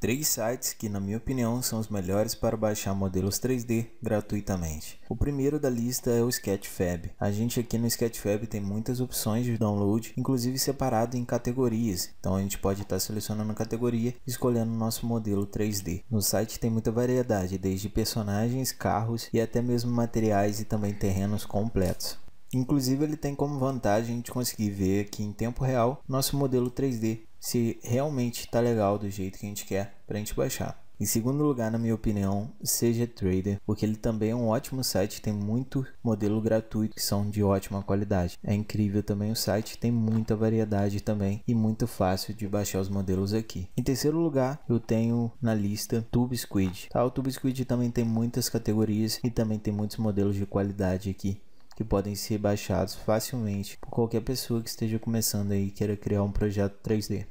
Três sites que, na minha opinião, são os melhores para baixar modelos 3D gratuitamente. O primeiro da lista é o Sketchfab. A gente aqui no Sketchfab tem muitas opções de download, inclusive separado em categorias. Então a gente pode estar tá selecionando a categoria e escolhendo o nosso modelo 3D. No site tem muita variedade, desde personagens, carros e até mesmo materiais e também terrenos completos. Inclusive, ele tem como vantagem a gente conseguir ver aqui em tempo real nosso modelo 3D, se realmente está legal do jeito que a gente quer para a gente baixar. Em segundo lugar, na minha opinião, seja Trader, porque ele também é um ótimo site, tem muito modelo gratuito que são de ótima qualidade. É incrível também o site, tem muita variedade também e muito fácil de baixar os modelos aqui. Em terceiro lugar, eu tenho na lista TubeSquid. Tá, o TubeSquid também tem muitas categorias e também tem muitos modelos de qualidade aqui que podem ser baixados facilmente por qualquer pessoa que esteja começando aí e queira criar um projeto 3D.